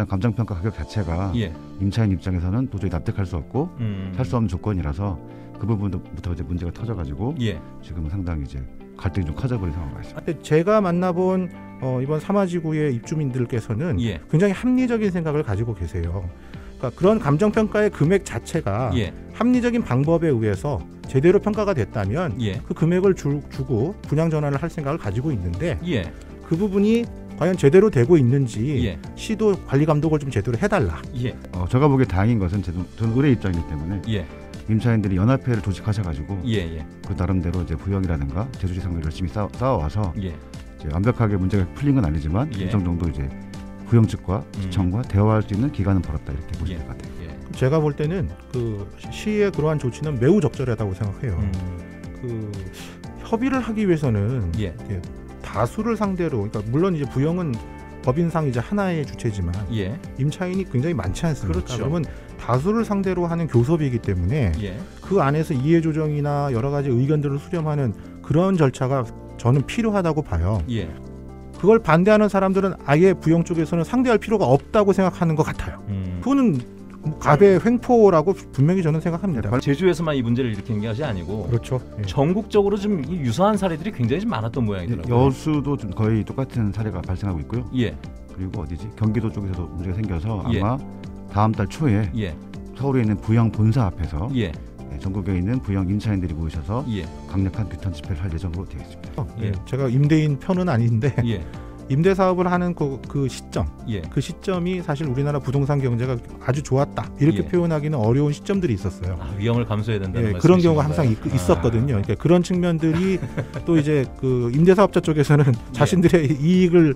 일단 감정평가 가격 자체가 예. 임차인 입장에서는 도저히 납득할 수 없고 음. 살수 없는 조건이라서 그 부분부터 이제 문제가 터져가지고 예. 지금은 상당히 이제 갈등이 좀 커져버린 상황이 있습니다. 제가 만나본 어, 이번 삼화지구의 입주민들께서는 예. 굉장히 합리적인 생각을 가지고 계세요. 그러니까 그런 감정평가의 금액 자체가 예. 합리적인 방법에 의해서 제대로 평가가 됐다면 예. 그 금액을 주, 고 분양 전환을 할 생각을 가지고 있는데 예. 그 부분이 과연 제대로 되고 있는지 예. 시도 관리 감독을 좀 제대로 해달라. 예. 어, 제가 보기에 다행인 것은 제 정부의 입장이기 때문에 예. 임차인들이 연합회를 조직하셔가지고 예, 예. 그 나름대로 이제 부영이라든가 제주시 상을 열심히 쌓, 아와서 예. 완벽하게 문제가 풀린 건 아니지만 예. 일정 정도 이제 부영 측과 시청과 음. 대화할 수 있는 기간은 벌었다 이렇게 보시면 것 같아요. 제가 볼 때는 그 시의 그러한 조치는 매우 적절하다고 생각해요. 음. 그 협의를 하기 위해서는 예. 다수를 상대로 그러니까 물론 이제 부영은 법인상 이제 하나의 주체지만 예. 임차인이 굉장히 많지 않습니까? 그렇죠. 그러면 다수를 상대로 하는 교섭이기 때문에 예. 그 안에서 이해 조정이나 여러 가지 의견들을 수렴하는 그런 절차가 저는 필요하다고 봐요. 예. 그걸 반대하는 사람들은 아예 부영 쪽에서는 상대할 필요가 없다고 생각하는 것 같아요. 음. 그거는 갑의 횡포라고 분명히 저는 생각합니다. 네. 제주에서만 이 문제를 일으키 것이 아니고 그렇죠. 예. 전국적으로 좀 유사한 사례들이 굉장히 좀 많았던 모양이더라고요. 예, 여수도 좀 거의 똑같은 사례가 발생하고 있고요. 예. 그리고 어디지? 경기도 쪽에서도 문제가 생겨서 예. 아마 예. 다음 달 초에 예. 서울에 있는 부양 본사 앞에서 예. 예 전국에 있는 부양 임차인들이 모이셔서 강력한 규탄 집회를 할 예정으로 되어 있습니다. 어, 제가 임대인 편은 아닌데 임대 사업을 하는 그, 그 시점, 예. 그 시점이 사실 우리나라 부동산 경제가 아주 좋았다 이렇게 예. 표현하기는 어려운 시점들이 있었어요. 아, 위험을 감수해야 된다는 예, 그런 경우가 항상 있, 아. 었거든요 그러니까 그런 측면들이 또 이제 그 임대사업자 쪽에서는 예. 자신들의 이익을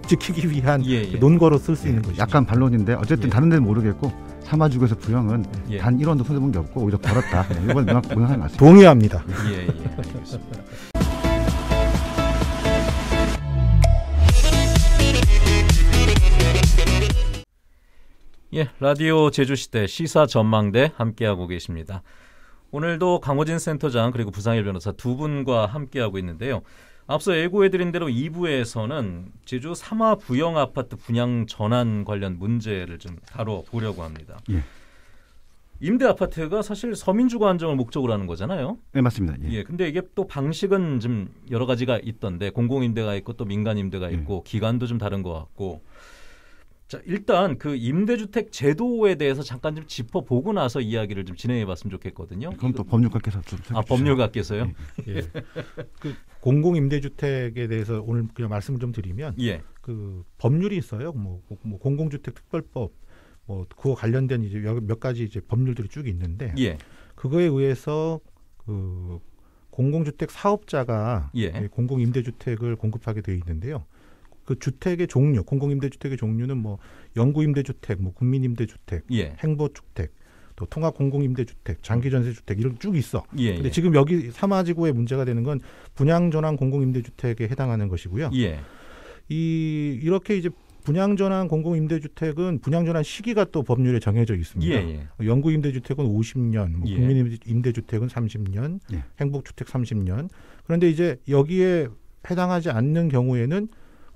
지키기 위한 예, 예. 논거로 쓸 수 있는 것이 약간 반론인데 어쨌든 다른 데는 모르겠고 사마주에서 부영은 예. 단일원도 손해본 게 없고 오히려 벌었다. 이건 명확, 명확하 맞습니다. 동의합니다. 예, 예, 알겠습니다. 예, 라디오 제주시대 시사 전망대 함께하고 계십니다. 오늘도 강호진 센터장 그리고 부상일 변호사 두 분과 함께하고 있는데요. 앞서 예고해드린 대로 2부에서는 제주 삼화 부영 아파트 분양 전환 관련 문제를 좀 다뤄보려고 합니다. 예. 임대 아파트가 사실 서민주거 안정을 목적으로 하는 거잖아요. 네, 맞습니다. 예. 예 근데 이게 또 방식은 좀 여러 가지가 있던데 공공임대가 있고 또 민간임대가 예. 있고 예. 기간도 좀 다른 것 같고 자, 일단 그 임대주택 제도에 대해서 잠깐 좀 짚어보고 나서 이야기를 좀 진행해 봤으면 좋겠거든요. 그럼 또 법률가께서 좀. 아, 법률가께서요? 예. 예. 그 공공임대주택에 대해서 오늘 그냥 말씀을 좀 드리면 예. 그 법률이 있어요. 뭐, 뭐 공공주택특별법 뭐 그거 관련된 이제 몇 가지 이제 법률들이 쭉 있는데 예. 그거에 의해서 그 공공주택 사업자가 예. 공공임대주택을 공급하게 되어 있는데요. 그 주택의 종류, 공공임대주택의 종류는 뭐연구임대주택뭐 국민임대주택, 예. 행보주택, 또 통합 공공임대주택, 장기전세주택 이런 쭉 있어. 예, 근데 예. 지금 여기 사마지구에 문제가 되는 건 분양전환 공공임대주택에 해당하는 것이고요. 예. 이 이렇게 이제 분양전환 공공임대주택은 분양전환 시기가 또 법률에 정해져 있습니다. 예, 예. 영구임대주택은 50년, 뭐 예. 국민임대주택은 30년, 예. 행복주택 30년. 그런데 이제 여기에 해당하지 않는 경우에는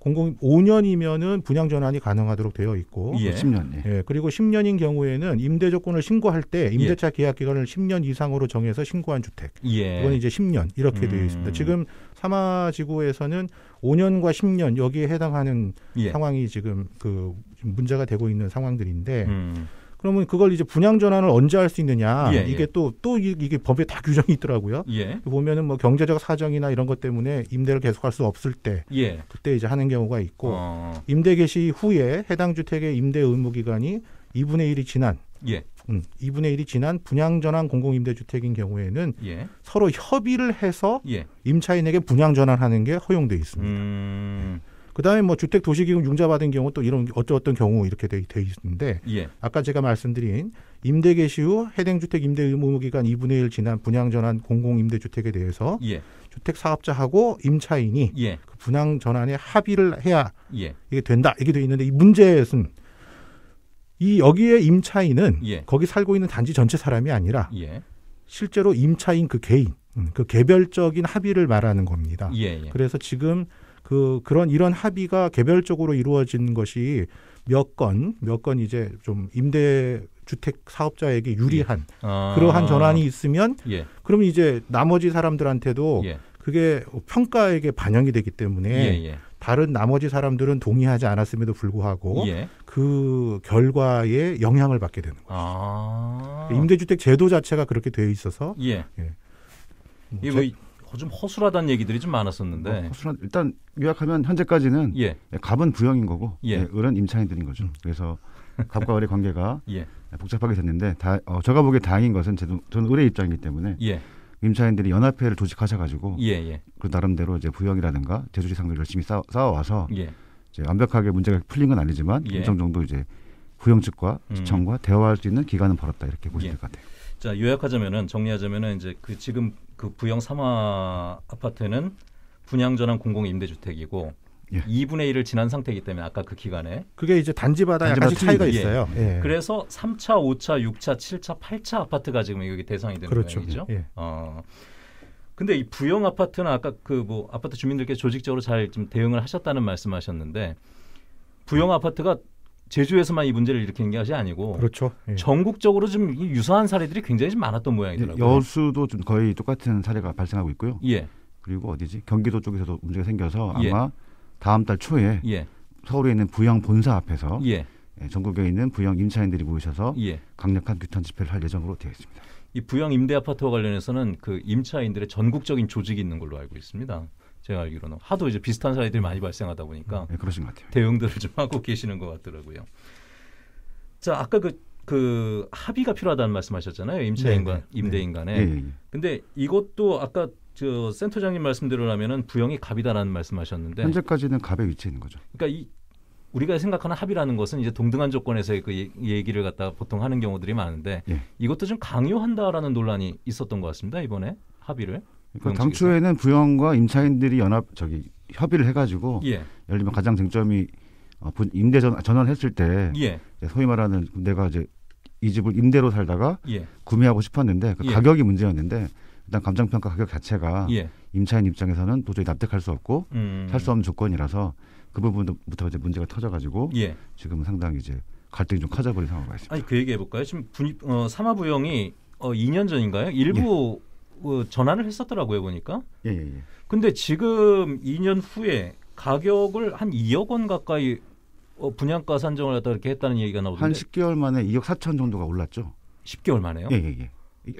공공5년이면은 분양 전환이 가능하도록 되어 있고 예. 10년. 어, 예. 예. 그리고 10년인 경우에는 임대 조건을 신고할 때 예. 임대차 계약 기간을 10년 이상으로 정해서 신고한 주택. 예. 이건 이제 10년 이렇게 음. 되어 있습니다. 음. 지금 사마 지구에서는 5년과 10년 여기에 해당하는 예. 상황이 지금 그 문제가 되고 있는 상황들인데 음. 그러면 그걸 이제 분양 전환을 언제 할 수 있느냐 예, 예. 이게 또또 또 이게 법에 다 규정이 있더라고요. 예. 보면은 뭐 경제적 사정이나 이런 것 때문에 임대를 계속할 수 없을 때 예. 그때 이제 하는 경우가 있고 어. 임대 개시 후에 해당 주택의 임대 의무 기간이 2분의 1이 지난 예. 음, 2분의 1이 지난 분양 전환 공공임대주택인 경우에는 서로 협의를 해서 임차인에게 분양 전환하는 게 허용돼 있습니다. 음. 그다음에 뭐 주택 도시기금 융자 받은 경우 또 이런 어쩌어떤 경우 이렇게 돼, 돼 있는데 예. 아까 제가 말씀드린 임대 개시 후 해당 주택 임대 의무 기간 2분의 1 지난 분양 전환 공공 임대 주택에 대해서 예. 주택 사업자하고 임차인이 예. 그 분양 전환에 합의를 해야 예. 이게 된다 이게 돼 있는데 이 문제는 이 여기에 임차인은 예. 거기 살고 있는 단지 전체 사람이 아니라 예. 실제로 임차인 그 개인 음, 그 개별적인 합의를 말하는 겁니다. 그래서 지금 그 그런 이런 합의가 개별적으로 이루어진 것이 몇 건, 몇 건 이제 좀 임대 주택 사업자에게 유리한 예. 아. 그러한 전환이 있으면 예. 그러면 이제 나머지 사람들한테도 예. 그게 평가액에 반영이 되기 때문에 예, 예. 다른 나머지 사람들은 동의하지 않았음에도 불구하고 예. 그 결과에 영향을 받게 되는 거죠. 아. 임대주택 제도 자체가 그렇게 되어 있어서 예. 뭐 제, 뭐 좀 허술하다는 얘기들이 좀 많았었는데. 뭐 허술한, 일단 요약하면 현재까지는 예. 예 갑은 부영인 거고 예. 예, 을은 임차인들인 거죠. 그래서 갑과 을의 관계가 예. 복잡하게 됐는데 다, 어, 제가 보기에 다행인 것은 저도, 저는 을의 입장이기 때문에 예. 임차인들이 연합회를 조직하셔가지고 예, 그 나름대로 이제 부영이라든가 제주리 상도 열심히 싸워와서 이제 완벽하게 문제가 풀린 건 아니지만 일정 정도 이제 부영 측과 음. 시청과 대화할 수 있는 기간은 벌었다 이렇게 보시면 될 것 같아요. 자 요약하자면은 정리하자면은 이제 그 지금 그 부영 삼화 아파트는 분양 전환 공공 임대주택이고 예. 2분의 1을 지난 상태이기 때문에 아까 그 기간에 그게 이제 단지마다 단지 차이가 있어요. 예. 예. 그래서 3차, 5차, 6차, 7차, 8차 아파트가 지금 여기 대상이 되는 거죠모양죠 그렇죠. 예. 어. 근데 이 부영 아파트는 아까 그 뭐 아파트 주민들께 조직적으로 잘 좀 대응을 하셨다는 말씀하셨는데 부영 아파트가 제주에서만 이 문제를 일으키는 것이 아니고 그렇죠. 예. 전국적으로 좀 유사한 사례들이 굉장히 좀 많았던 모양이더라고요. 여수도 좀 거의 똑같은 사례가 발생하고 있고요. 예. 그리고 어디지? 경기도 쪽에서도 문제가 생겨서 예. 아마 예. 다음 달 초에 예. 서울에 있는 부영 본사 앞에서 예. 예 전국에 있는 부영 임차인들이 모이셔서 예. 강력한 규탄 집회를 할 예정으로 되어 있습니다. 이 부영 임대 아파트와 관련해서는 그 임차인들의 전국적인 조직이 있는 걸로 알고 있습니다. 제가 알기로는 하도 이제 비슷한 사례들이 많이 발생하다 보니까 네, 그러신 것 같아요. 대응들을 좀 하고 계시는 것 같더라고요. 자 아까 그, 그 합의가 필요하다는 말씀하셨잖아요. 임차인과 임대인간에. 네. 네. 네. 예, 예, 예. 근데 이것도 아까 저 센터장님 말씀대로라면은 부영이 갑이다라는 말씀하셨는데 현재까지는 갑의 위치에 있는 거죠. 그러니까 이 우리가 생각하는 합의라는 것은 이제 동등한 조건에서의 그 얘기를 갖다 보통 하는 경우들이 많은데 예. 이것도 좀 강요한다라는 논란이 있었던 것 같습니다 이번에 합의를. 그러니까 당초에는 부영과 임차인들이 연합 저기 협의를 해가지고 예. 예를 들면 가장 쟁점이 어, 임대 전, 전환했을 때 예. 소위 말하는 내가 이제 이 집을 임대로 살다가 예. 구매하고 싶었는데 그 예. 가격이 문제였는데 일단 감정평가 가격 자체가 예. 임차인 입장에서는 도저히 납득할 수 없고 음. 살수 없는 조건이라서 그 부분부터 이제 문제가 터져가지고 예. 지금 상당히 이제 갈등이 좀 커져버린 상황이 있습니다. 아니 그 얘기해 볼까요? 지금 분입 어, 사마부영이 어, 2년 전인가요? 일부 어, 전환을 했었더라고요 보니까. 예, 예, 예. 근데 지금 2년 후에 가격을 한 2억 원 가까이 어, 분양가 산정을 했다 이렇게 했다는 얘기가 나오던데. 한 10개월 만에 2억 4천 정도가 올랐죠. 10개월 만에요? 예, 예, 예.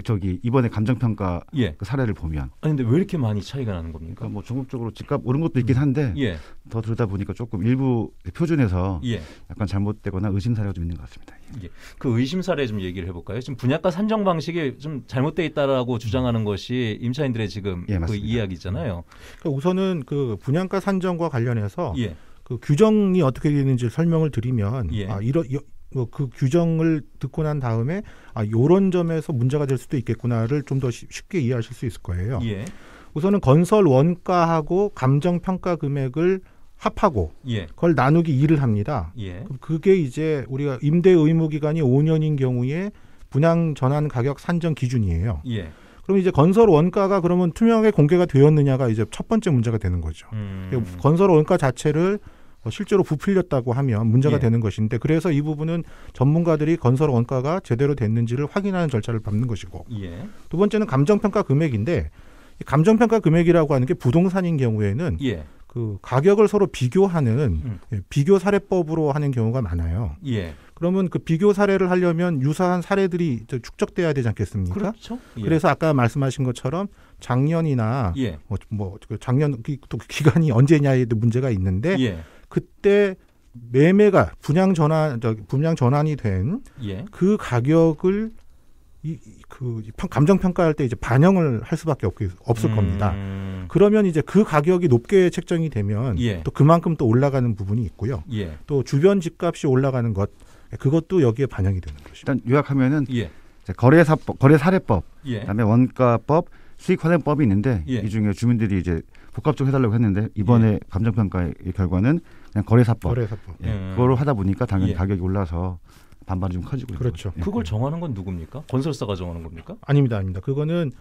저기 이번에 감정평가 예. 그 사례를 보면 아니 근데 왜 이렇게 많이 차이가 나는 겁니까? 그러니까 뭐 종국적으로 집값 오른 것도 있긴 음. 한데 예. 더들다 보니까 조금 일부 표준에서 예. 약간 잘못되거나 의심 사례가 좀 있는 것 같습니다. 예. 예. 그 의심 사례 좀 얘기를 해볼까요? 지금 분양가 산정 방식이 좀 잘못돼 있다라고 주장하는 것이 임차인들의 지금 예, 그 이야기잖아요. 그러니까 우선은 그 분양가 산정과 관련해서 그 규정이 어떻게 되는지 설명을 드리면 아 이런 뭐그 규정을 듣고 난 다음에 아 요런 점에서 문제가 될 수도 있겠구나를 좀 더 쉽게 이해하실 수 있을 거예요. 예. 우선은 건설 원가하고 감정 평가 금액을 합하고 예. 그걸 나누기 2를 합니다. 예. 그게 이제 우리가 임대 의무 기간이 5년인 경우에 분양 전환 가격 산정 기준이에요. 예. 그럼 이제 건설 원가가 그러면 투명하게 공개가 되었느냐가 이제 첫 번째 문제가 되는 거죠. 음. 건설 원가 자체를 어, 실제로 부풀렸다고 하면 문제가 예. 되는 것인데 그래서 이 부분은 전문가들이 건설 원가가 제대로 됐는지를 확인하는 절차를 밟는 것이고 예. 두 번째는 감정평가 금액인데 감정평가 금액이라고 하는 게 부동산인 경우에는 예. 그 가격을 서로 비교하는 음. 예, 비교 사례법으로 하는 경우가 많아요. 예. 그러면 그 비교 사례를 하려면 유사한 사례들이 축적돼야 되지 않겠습니까? 그렇죠. 예. 그래서 아까 말씀하신 것처럼 작년이나 뭐, 뭐 작년 그 기간이 언제냐에도 문제가 있는데 그때 매매가 분양 전환 분양 전환이 된그 예. 그 가격을 이그 감정 평가할 때 이제 반영을 할 수밖에 없, 없을 음. 겁니다. 그러면 이제 그 가격이 높게 책정이 되면 예. 또 그만큼 또 올라가는 부분이 있고요. 예. 또 주변 집값이 올라가는 것 그것도 여기에 반영이 되는 것이죠. 일단 요약하면은 예. 거래사법, 거래사례법, 예. 그다음에 원가법, 수익환생법이 있는데 예. 이 중에 주민들이 이제 복합적 으로 해달라고 했는데 이번에 예. 감정평가의 결과는 그냥 거래사법. 거래사법. 예. 음. 그걸를 하다 보니까 당연히 예. 가격이 올라서 반반이 좀 커지고 그렇죠. 있거 예. 그걸 예. 정하는 건 누굽니까? 건설사가 정하는 겁니까? 아닙니다, 아닙니다. 그거는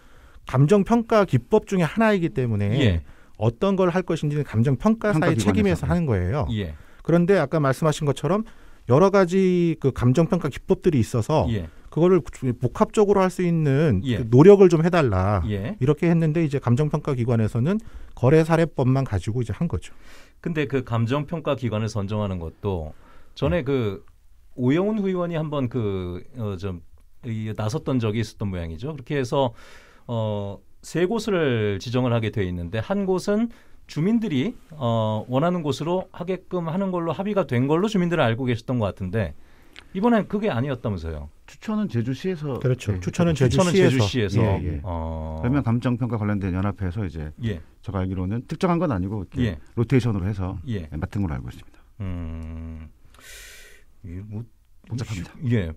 감정 평가 기법 중에 하나이기 때문에 예. 어떤 걸 할 것인지는 감정 평가사의 책임에서 하는 거예요. 예. 그런데 아까 말씀하신 것처럼 여러 가지 그 감정 평가 기법들이 있어서 예. 그거를 복합적으로 할 수 있는 예. 그 노력을 좀 해달라 예. 이렇게 했는데 이제 감정평가 기관에서는 거래 사례법만 가지고 이제 한 거죠. 근데 그 감정평가 기관을 선정하는 것도 전에 음. 그 오영훈 의원이 한번 그좀 어 나섰던 적이 있었던 모양이죠. 그렇게 해서 어, 세 곳을 지정을 하게 돼 있는데 한 곳은 주민들이 어, 원하는 곳으로 하게끔 하는 걸로 합의가 된 걸로 주민들은 알고 계셨던 것 같은데 이번엔 그게 아니었다면서요. 추천은 제주시에서 그렇죠. 네. 추천은 제주시에서, 제주시에서. 예, 예, 예. 어... 그러면 감정평가 관련된 연합회에서 이제 예. 제가 알기로는 특정한 건 아니고 예. 로테이션으로 해서 예. 맡은 걸로 알고 있습니다. 음, 이뭐 복잡합니다. 예,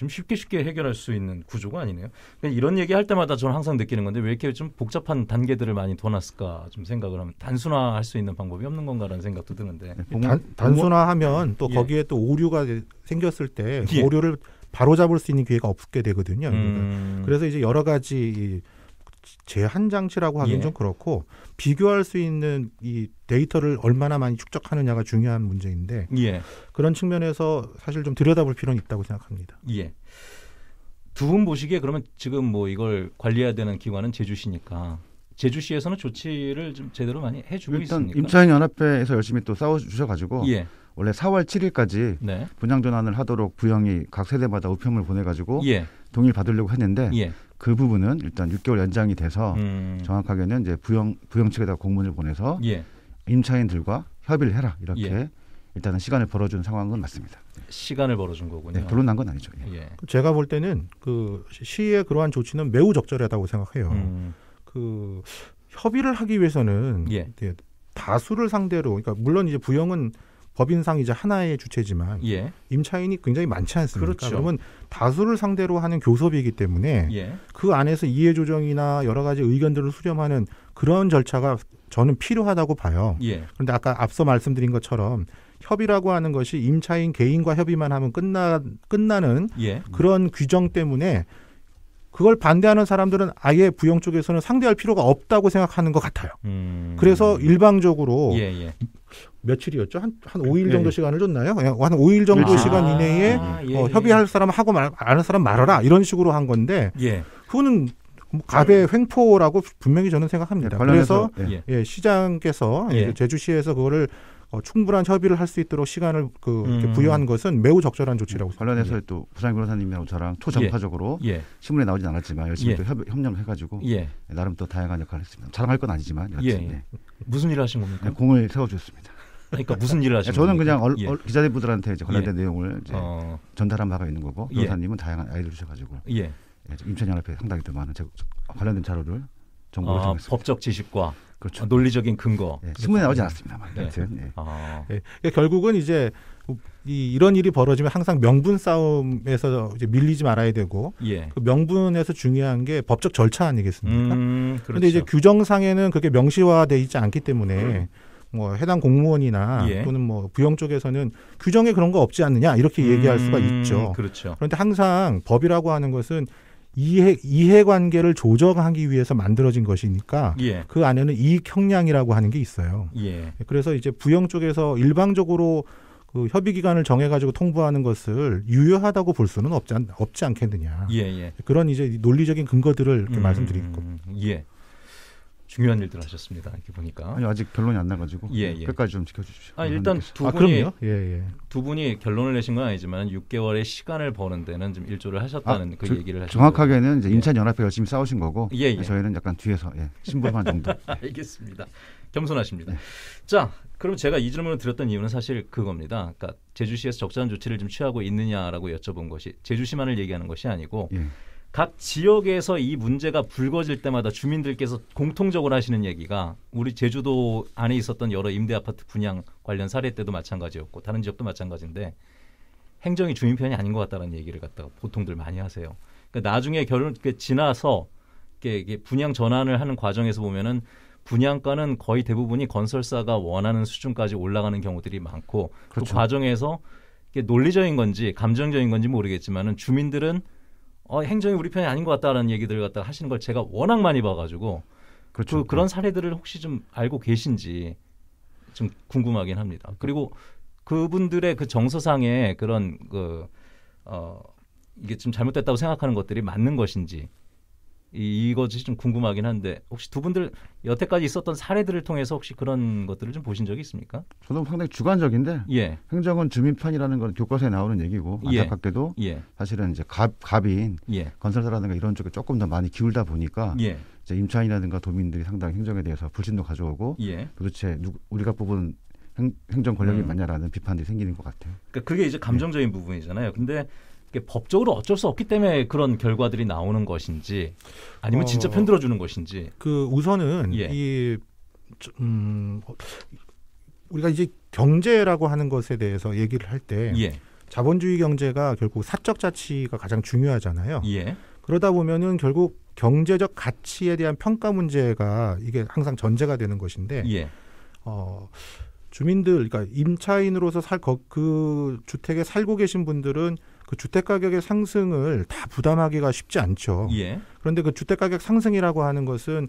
좀 쉽게 쉽게 해결할 수 있는 구조가 아니네요. 그러니까 이런 얘기 할 때마다 저는 항상 느끼는 건데 왜 이렇게 좀 복잡한 단계들을 많이 둬놨을까 좀 생각을 하면 단순화할 수 있는 방법이 없는 건가라는 생각도 드는데 네, 단, 단순화하면 또 예. 거기에 또 오류가 생겼을 때 예. 오류를 바로 잡을 수 있는 기회가 없게 되거든요. 음. 그래서 이제 여러 가지 제한 장치라고 하긴 예. 좀 그렇고 비교할 수 있는 이 데이터를 얼마나 많이 축적하느냐가 중요한 문제인데 예. 그런 측면에서 사실 좀 들여다볼 필요는 있다고 생각합니다. 예. 두분 보시기에 그러면 지금 뭐 이걸 관리해야 되는 기관은 제주시니까 제주시에서는 조치를 좀 제대로 많이 해주고 일단 있습니까? 임차인 연합회에서 열심히 또 싸워 주셔가지고 예. 원래 4월 7일까지 네. 분양 전환을 하도록 부영이 각 세대마다 우편물 보내가지고 예. 동의를 받으려고 했는데 예. 그 부분은 일단 6개월 연장이 돼서 음. 정확하게는 이제 부영 부영 측에다 공문을 보내서 예. 임차인들과 협의를 해라 이렇게 예. 일단은 시간을 벌어준 상황은 맞습니다. 시간을 벌어준 거군요. 네, 결론 난 건 아니죠. 예. 예. 제가 볼 때는 그 시의 그러한 조치는 매우 적절하다고 생각해요. 음. 그 협의를 하기 위해서는 예. 다수를 상대로 그러니까 물론 이제 부영은 법인상 이제 하나의 주체지만 예. 임차인이 굉장히 많지 않습니까? 그렇죠. 그러면 다수를 상대로 하는 교섭이기 때문에 예. 그 안에서 이해 조정이나 여러 가지 의견들을 수렴하는 그런 절차가 저는 필요하다고 봐요. 예. 그런데 아까 앞서 말씀드린 것처럼 협의라고 하는 것이 임차인 개인과 협의만 하면 끝나 끝나는 예. 그런 규정 때문에 그걸 반대하는 사람들은 아예 부영 쪽에서는 상대할 필요가 없다고 생각하는 것 같아요. 음... 그래서 일방적으로 예, 예. 며칠이었죠? 한, 한 5일 정도 시간을 줬나요? 그냥 한 5일 정도 아, 시간 이내에 아, 예, 어, 예, 예. 협의할 사람 하고 말, 아는 사람 말아라. 이런 식으로 한 건데, 예. 그거는 뭐 갑의 횡포라고 분명히 저는 생각합니다. 네, 관련해서, 그래서 예. 예 시장께서 제주시에서 그거를 어, 충분한 협의를 할 수 있도록 시간을 그 음. 부여한 것은 매우 적절한 조치라고 관련해서 생또 부상 변호사님이랑 저랑 초전파적으로 예. 예. 신문에 나오진 않았지만 열심히 예. 또 협, 협력을 해가지고 나름 또 다양한 역할을 했습니다. 자랑할 건 아니지만 여튼, 예. 무슨 일을 하신 겁니까? 네, 공을 세워주셨습니다. 그러니까 무슨 일을 하시는 저는 그냥 얼, 예. 얼, 기자분들한테 이제 관련된 예. 내용을 이제 어. 전달한 바가 있는 거고 예. 변호사님은 다양한 아이디어를 주셔가지고 예. 임천연합회 상당히 더 많은 관련된 자료를 정보를 아, 법적 지식과 그렇죠. 논리적인 근거. 예, 신문에 나오지 않았습니다만. 네. 예. 아. 예, 그러니까 결국은 이제 이, 이런 일이 벌어지면 항상 명분 싸움에서 이제 밀리지 말아야 되고 예. 그 명분에서 중요한 게 법적 절차 아니겠습니까? 음, 그런데 그렇죠. 이제 규정상에는 그게 명시화돼 있지 않기 때문에 음. 뭐 해당 공무원이나 예. 또는 뭐 부영 쪽에서는 규정에 그런 거 없지 않느냐 이렇게 얘기할 음, 수가 있죠. 그렇죠. 그런데 항상 법이라고 하는 것은 이해 이해 관계를 조정하기 위해서 만들어진 것이니까 예. 그 안에는 이익 형량이라고 하는 게 있어요. 예. 그래서 이제 부영 쪽에서 일방적으로 그 협의 기간을 정해 가지고 통보하는 것을 유효하다고 볼 수는 없지, 않, 없지 않겠느냐. 예, 예. 그런 이제 논리적인 근거들을 이렇게 음, 말씀드리고 예. 중요한 일들 하셨습니다. 이렇게 보니까 아니, 아직 결론이 안 나가지고 예, 예. 끝까지 좀 지켜주십시오. 아, 일단 하나 아, 분이 예, 예. 두 분이 결론을 내신 건 아니지만 6개월의 시간을 버는 데는 좀 일조를 하셨다는 아, 그 저, 얘기를 하셨 정확하게는 이제 예. 인천 연합회 열심히 싸우신 거고 예, 예. 저희는 약간 뒤에서 신부름 정도. 알겠습니다. 겸손하십니다. 자, 그럼 제가 이 질문을 드렸던 이유는 사실 그겁니다. 그러니까 제주시에서 적절한 조치를 좀 취하고 있느냐라고 여쭤본 것이 제주시만을 얘기하는 것이 아니고. 각 지역에서 이 문제가 불거질 때마다 주민들께서 공통적으로 하시는 얘기가 우리 제주도 안에 있었던 여러 임대 아파트 분양 관련 사례 때도 마찬가지였고 다른 지역도 마찬가지인데 행정이 주민 편이 아닌 것 같다는 얘기를 갖다가 보통들 많이 하세요. 그러니까 나중에 결혼 지나서 이게 분양 전환을 하는 과정에서 보면은 분양가는 거의 대부분이 건설사가 원하는 수준까지 올라가는 경우들이 많고 그 그렇죠. 그 과정에서 이게 논리적인 건지 감정적인 건지 모르겠지만은 주민들은 어, 행정이 우리 편이 아닌 것 같다라는 얘기들을 갖다 가 하시는 걸 제가 워낙 많이 봐가지고 그 그렇죠. 그, 그런 네. 사례들을 혹시 좀 알고 계신지 좀 궁금하긴 합니다. 그리고 그분들의 그 정서상의 그런 그 어, 이게 좀 잘못됐다고 생각하는 것들이 맞는 것인지 이, 이것이 좀 궁금하긴 한데 혹시 두 분들 여태까지 있었던 사례들을 통해서 혹시 그런 것들을 좀 보신 적이 있습니까? 저도 상당히 주관적인데 예. 행정은 주민판이라는 건 교과서에 나오는 얘기고 예. 안타깝게도 예. 사실은 이제 갑, 갑인 예. 건설사라든가 이런 쪽에 조금 더 많이 기울다 보니까 예. 이제 임차인이라든가 도민들이 상당히 행정에 대해서 불신도 가져오고 예. 도대체 누, 우리가 뽑은 행, 정 권력이 음. 맞냐라는 비판들이 생기는 것 같아요. 그러니까 그게 이제 감정적인 부분이잖아요. 근데 법적으로 어쩔 수 없기 때문에 그런 결과들이 나오는 것인지 아니면 진짜 어. 편들어 주는 것인지 그 우선은 예. 이 음, 어, 우리가 이제 경제라고 하는 것에 대해서 얘기를 할때 예. 자본주의 경제가 결국 사적 자치가 가장 중요하잖아요. 예. 그러다 보면은 결국 경제적 가치에 대한 평가 문제가 이게 항상 전제가 되는 것인데 예. 어 주민들 그러니까 임차인으로서 살그 주택에 살고 계신 분들은 그 주택 가격의 상승을 다 부담하기가 쉽지 않죠. 예. 그런데 그 주택 가격 상승이라고 하는 것은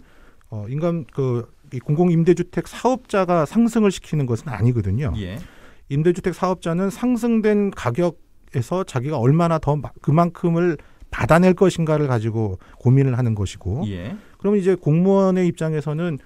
어 인감 그 공공 임대주택 사업자가 상승을 시키는 것은 아니거든요. 예. 임대주택 사업자는 상승된 가격에서 자기가 얼마나 더 그만큼을 받아낼 것인가를 가지고 고민을 하는 것이고 예. 그러면 이제 공무원의 입장에서는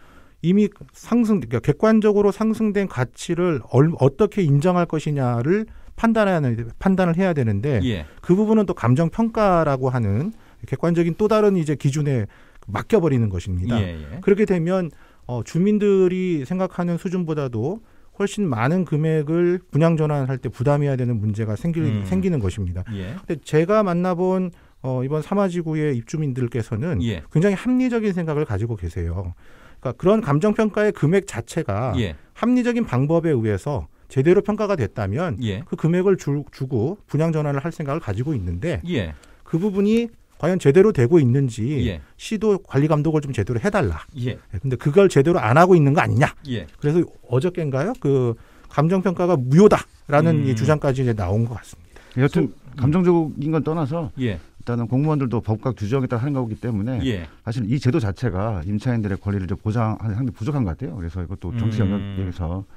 이미 상승, 그러니까 객관적으로 상승된 가치를 얼, 어떻게 인정할 것이냐를 판단해야 판단을 해야 되는데 예. 그 부분은 또 감정 평가라고 하는 객관적인 또 다른 이제 기준에 맡겨버리는 것입니다. 예, 예. 그렇게 되면 어, 주민들이 생각하는 수준보다도 훨씬 많은 금액을 분양 전환할 때 부담해야 되는 문제가 생기 음. 생기는 것입니다. 예. 근데 제가 만나본 어, 이번 사마지구의 입주민들께서는 예. 굉장히 합리적인 생각을 가지고 계세요. 그러니까 그런 감정 평가의 금액 자체가 예. 합리적인 방법에 의해서 제대로 평가가 됐다면 예. 그 금액을 주, 고 분양 전환을 할 생각을 가지고 있는데 예. 그 부분이 과연 제대로 되고 있는지 예. 시도 관리 감독을 좀 제대로 해달라. 예. 예 근데 그걸 제대로 안 하고 있는 거 아니냐. 예. 그래서 어저께인가요? 그 감정 평가가 무효다라는 음. 이 주장까지 이제 나온 것 같습니다. 여튼 감정적인 건 떠나서 예. 일단은 공무원들도 법과 규정에 따라 하는 거기 때문에 예. 사실 이 제도 자체가 임차인들의 권리를 좀 보장하는 아, 상당히 부족한 것 같아요. 그래서 이것도 정치 영역에서 음.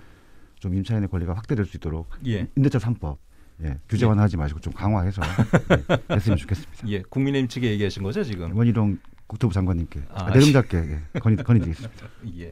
좀 임차인의 권리가 확대될 수 있도록 예. 임대차 3법 예, 규제 완화하지 마시고 좀 강화해서 예, 했으면 좋겠습니다. 예, 국민의힘 측에 얘기하신 거죠 지금? 원희룡 국토부 장관님께 아, 아, 내정작께 예, 건의 건의드리겠습니다. 예.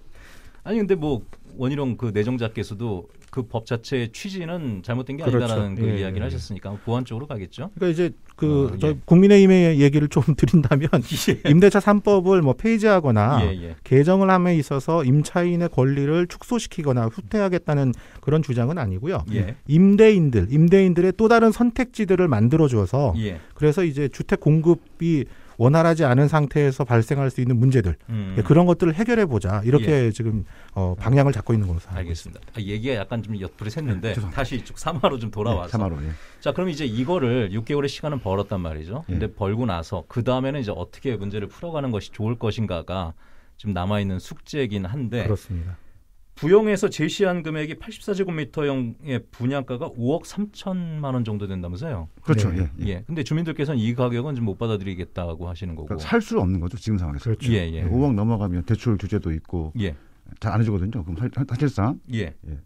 아니 근데 뭐 원희룡 그 내정작께서도 그법 자체의 취지는 잘못된 게 그렇죠. 아니다라는 그 예, 예 이야기를 예. 하셨으니까 보완 쪽으로 가겠죠. 그러니까 이제 그 어, 예. 국민의힘의 얘기를 좀 드린다면 예. 임대차 3법을 뭐 폐지하거나 예, 개정을 함에 있어서 임차인의 권리를 축소시키거나 후퇴하겠다는 그런 주장은 아니고요. 임대인들, 임대인들의 또 다른 선택지들을 만들어 주어서 그래서 이제 주택 공급이 원활하지 않은 상태에서 발생할 수 있는 문제들 음. 예, 그런 것들을 해결해 보자 이렇게 예. 지금 어, 방향을 잡고 있는 걸로 알겠습니다. 아, 얘기가 약간 좀 옆으로 샜는데 네, 다시 쭉 3화로 좀 돌아와서 네, 3화로, 예. 자 그럼 이제 이거를 6개월의 시간을 벌었단 말이죠. 예. 근데 벌고 나서 그 다음에는 이제 어떻게 문제를 풀어가는 것이 좋을 것인가가 지금 남아 있는 숙제이긴 한데 그렇습니다. 부영에서 제시한 금액이 84제곱미터형의 분양가가 5억 3천만 원 정도 된다면서요? 그렇죠. 네. 예, 예. 예. 근데 주민들께서는 이 가격은 좀 못 받아들이겠다고 하시는 거고. 그러니까 살수 없는 거죠 지금 상황에서. 그렇죠. 예, 예. 5억 예. 넘어가면 대출 규제도 있고 예. 잘안 해주거든요. 그럼 사, 실상 예. 예.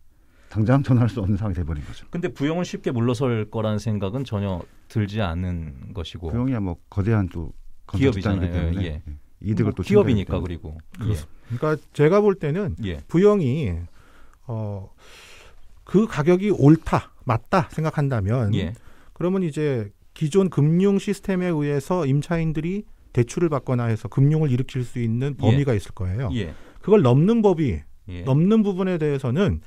당장 전화할 수 없는 상황이 돼버린 거죠. 근데 부영은 쉽게 물러설 거라는 생각은 전혀 들지 않는 것이고. 부영이야 뭐 거대한 또 기업이잖아요. 때문에. 예. 예. 이득을 또 기업이니까 그리고 예. 그러니까 제가 볼 때는 예. 부영이 어 그 가격이 옳다 맞다 생각한다면 예. 그러면 이제 기존 금융 시스템에 의해서 임차인들이 대출을 받거나 해서 금융을 일으킬 수 있는 예. 범위가 있을 거예요. 예. 그걸 넘는 법이 예. 넘는 부분에 대해서는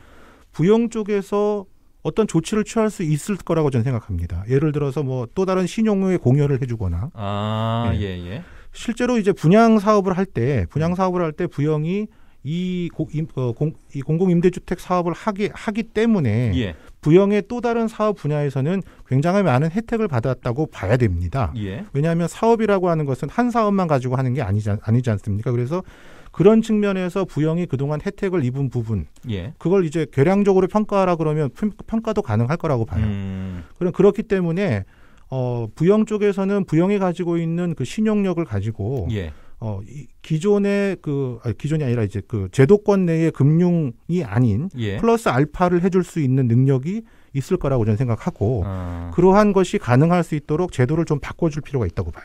부영 쪽에서 어떤 조치를 취할 수 있을 거라고 저는 생각합니다. 예를 들어서 뭐 또 다른 신용의 공여를 해주거나. 아, 예, 예. 예. 실제로 이제 분양 사업을 할 때 분양 네. 사업을 할 때 부영이 이, 어, 공, 이 공공임대주택 사업을 하기, 하기 때문에 예. 부영의 또 다른 사업 분야에서는 굉장히 많은 혜택을 받았다고 봐야 됩니다. 예. 왜냐하면 사업이라고 하는 것은 한 사업만 가지고 하는 게 아니지, 아니지 않습니까? 그래서 그런 측면에서 부영이 그동안 혜택을 입은 부분, 예. 그걸 이제 계량적으로 평가하라 그러면 평, 평가도 가능할 거라고 봐요. 음. 그럼 그렇기 때문에 어, 부영 쪽에서는 부영이 가지고 있는 그 신용력을 가지고 예. 어, 이 기존의 그 아니, 기존이 아니라 이제 그 제도권 내의 금융이 아닌 예. 플러스 알파를 해줄 수 있는 능력이 있을 거라고 저는 생각하고 아. 그러한 것이 가능할 수 있도록 제도를 좀 바꿔줄 필요가 있다고 봐요.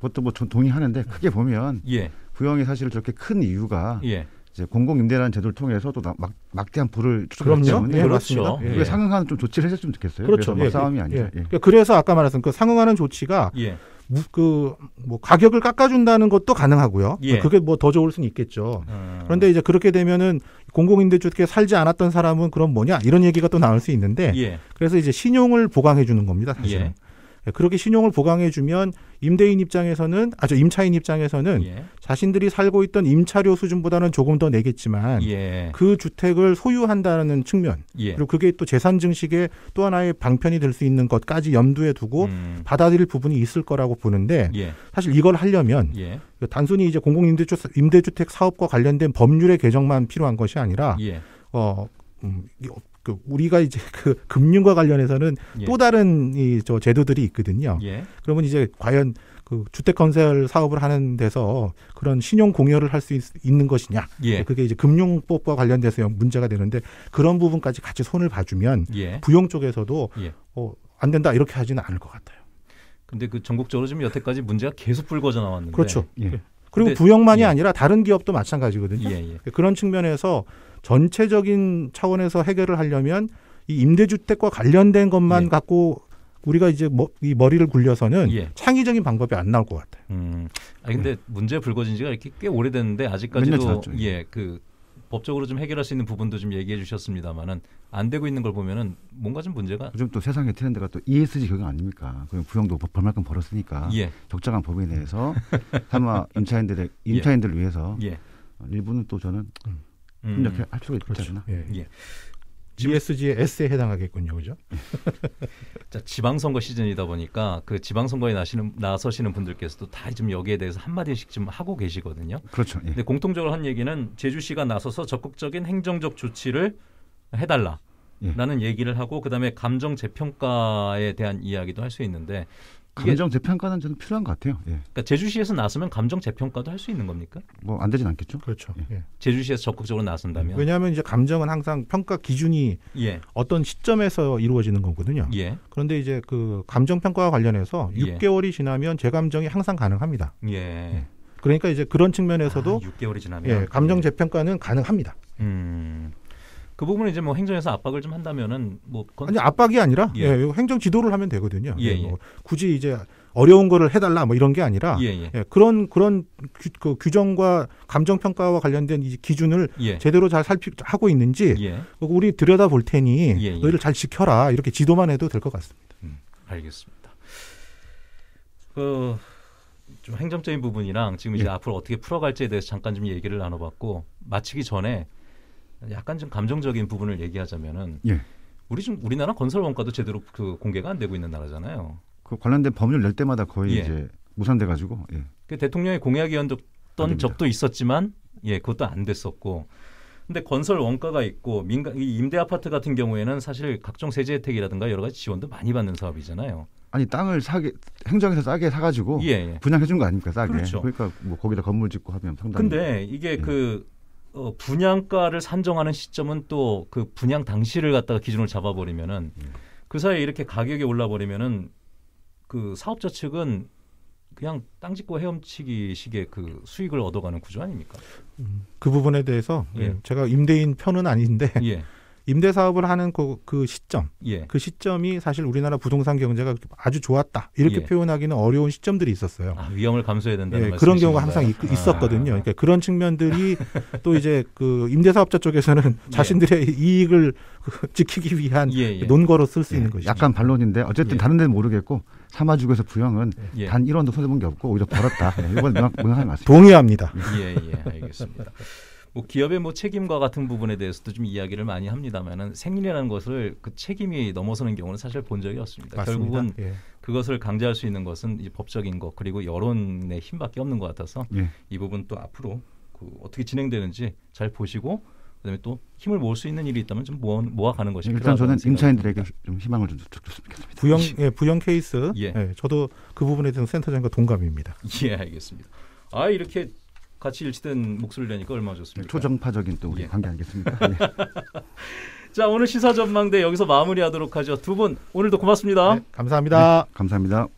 보통 도뭐 동의하는데 크게 보면 예. 부영이 사실 저렇게 큰 이유가 예. 이제 공공임대라는 제도를 통해서 또 막, 막대한 부를 추적했기 때문에 예, 그렇죠. 예. 상응하는 좀 조치를 했으면 좋겠어요. 그렇죠. 뭐 예, 싸움이 예. 아니라. 예. 예. 그러니까 그래서 아까 말했던 그 상응하는 조치가 예. 그뭐 가격을 깎아준다는 것도 가능하고요. 예. 그러니까 그게 뭐 더 좋을 수는 있겠죠. 음. 그런데 이제 그렇게 되면은 공공임대주택에 살지 않았던 사람은 그럼 뭐냐 이런 얘기가 또 나올 수 있는데 예. 그래서 이제 신용을 보강해 주는 겁니다. 사실은 예. 그렇게 신용을 보강해 주면 임대인 입장에서는 아주 임차인 입장에서는 예. 자신들이 살고 있던 임차료 수준보다는 조금 더 내겠지만 예. 그 주택을 소유한다는 측면 예. 그리고 그게 또 재산 증식의 또 하나의 방편이 될 수 있는 것까지 염두에 두고 음. 받아들일 부분이 있을 거라고 보는데 예. 사실 이걸 하려면 예. 그 단순히 이제 공공 임대주택 사업과 관련된 법률의 개정만 필요한 것이 아니라 예. 어 음, 그 우리가 이제 그 금융과 관련해서는 예. 또 다른 이 저 제도들이 있거든요. 예. 그러면 이제 과연 그 주택 건설 사업을 하는 데서 그런 신용 공여를 할 수 있는 것이냐. 예. 예. 그게 이제 금융법과 관련돼서 문제가 되는데 그런 부분까지 같이 손을 봐주면 예. 부용 쪽에서도 예. 어, 안 된다 이렇게 하지는 않을 것 같아요. 근데 그 전국적으로 지금 여태까지 문제가 계속 불거져 나왔는데 그렇죠. 그 그리고 부영만이 예. 아니라 다른 기업도 마찬가지거든요. 예, 예. 그 그런 측면에서 전체적인 차원에서 해결을 하려면 이 임대주택과 관련된 것만 예. 갖고 우리가 이제 머, 이 머리를 굴려서는 예. 창의적인 방법이 안 나올 것 같아요. 음. 아 근데 문제 불거진 지가 이렇게 꽤 오래됐는데 아직까지도 예그 법적으로 좀 해결할 수 있는 부분도 좀 얘기해 주셨습니다만은 안 되고 있는 걸 보면은 뭔가 좀 문제가 요즘 또 세상의 트렌드가 또 ESG 경영 아닙니까? 그럼 부영도 벌만큼 벌었으니까 예. 적정한 범위 내에서 아마 임차인들의 예. 임차인들을 예. 위해서 예. 일부는 또 저는 음. 이렇게 할 수가 있지 그렇 않나? 예. 예. ESG의 S에 해당하겠군요, 그죠? 자, 지방선거 시즌이다 보니까 그 지방선거에 나시는 나서시는 분들께서도 다 지금 여기에 대해서 한 마디씩 좀 하고 계시거든요. 그렇죠. 예. 근데 공통적으로 한 얘기는 제주시가 나서서 적극적인 행정적 조치를 해달라. 라는 예. 얘기를 하고 그다음에 감정 재평가에 대한 이야기도 할 수 있는데 감정 재평가는 저는 필요한 것 같아요. 예. 그러니까 제주시에서 나서면 감정 재평가도 할 수 있는 겁니까? 뭐 안 되진 않겠죠. 그렇죠. 예. 예. 제주시에서 적극적으로 나선다면 왜냐하면 이제 감정은 항상 평가 기준이 예. 어떤 시점에서 이루어지는 거거든요. 예. 그런데 이제 그 감정 평가와 관련해서 6개월이 예. 지나면 재감정이 항상 가능합니다. 예. 그러니까 이제 그런 측면에서도 아, 6개월이 지나면 감정 재평가는 가능합니다. 음. 그 부분은 이제 뭐 행정에서 압박을 좀 한다면은 뭐 건... 아니 압박이 아니라 예. 예, 행정 지도를 하면 되거든요. 예, 예, 예. 뭐 굳이 이제 어려운 거를 해달라 뭐 이런 게 아니라 예, 예. 예 그런 그런 규, 그 규정과 감정 평가와 관련된 이 기준을 제대로 잘 살피 하고 있는지 우리 들여다 볼 테니 너희를 잘 지켜라 이렇게 지도만 해도 될 것 같습니다. 음, 알겠습니다. 그... 좀 행정적인 부분이랑 지금 이제 앞으로 어떻게 풀어갈지에 대해서 잠깐 좀 얘기를 나눠봤고 마치기 전에 약간 좀 감정적인 부분을 얘기하자면은 예. 우리 지 우리나라 건설 원가도 제대로 그 공개가 안 되고 있는 나라잖아요. 그 관련된 법률 낼 때마다 거의 예. 이제 무산돼 가지고 예. 그 대통령의 공약이었던 적도 있었지만 예 그것도 안 됐었고 근데 건설 원가가 있고 민간 임대 아파트 같은 경우에는 사실 각종 세제 혜택이라든가 여러 가지 지원도 많이 받는 사업이잖아요. 아니 땅을 사게 행정에서 싸게 사가지고 예, 예. 분양해준 거 아닙니까 싸게 그렇죠. 그러니까 뭐 거기다 건물 짓고 하면 상당히 근데 이게 예. 그 어, 분양가를 산정하는 시점은 또 그 분양 당시를 갖다가 기준을 잡아버리면은 음. 그 사이에 이렇게 가격이 올라버리면은 그 사업자 측은 그냥 땅 짓고 헤엄치기 식의 그 수익을 얻어가는 구조 아닙니까? 음, 그 부분에 대해서 예. 예. 제가 임대인 편은 아닌데 예. 임대 사업을 하는 그, 그 시점, 예. 그 시점이 사실 우리나라 부동산 경제가 아주 좋았다 이렇게 예. 표현하기는 어려운 시점들이 있었어요. 아, 위험을 감수해야 된다는 예, 그런 경우가 항상 있, 었거든요 아. 그러니까 그런 측면들이 또 이제 그 임대 사업자 쪽에서는 예. 자신들의 이익을 지키기 위한 예, 예. 논거로 쓸 수 있는 것이죠. 약간 반론인데 어쨌든 다른 데는 모르겠고 사마주에서 부영은 예. 단 1원도 손해본 게 없고 오히려 벌었다. 네, 이건 명확, 명확하 동의합니다. 예, 예, 알겠습니다. 뭐 기업의 뭐 책임과 같은 부분에 대해서도 좀 이야기를 많이 합니다만은 생일이라는 것을 그 책임이 넘어서는 경우는 사실 본 적이 없습니다. 맞습니다. 결국은 예. 그것을 강제할 수 있는 것은 이제 법적인 것 그리고 여론의 힘밖에 없는 것 같아서 예. 이 부분 또 앞으로 그 어떻게 진행되는지 잘 보시고 그다음에 또 힘을 모을 수 있는 일이 있다면 좀 모아, 모아가는 것이 일단 저는 임차인들에게 좀 희망을 좀 줬으면 부영 예, 부영 케이스 예. 예. 저도 그 부분에 대해서 센터장과 동감입니다. 예, 알겠습니다. 아 이렇게 같이 일치된 목소리를 내니까 얼마나 좋습니까? 초정파적인 또 우리 예. 관계 아니겠습니까? 예. 자 오늘 시사 전망대 여기서 마무리하도록 하죠. 두 분 오늘도 고맙습니다. 네, 감사합니다. 네, 감사합니다.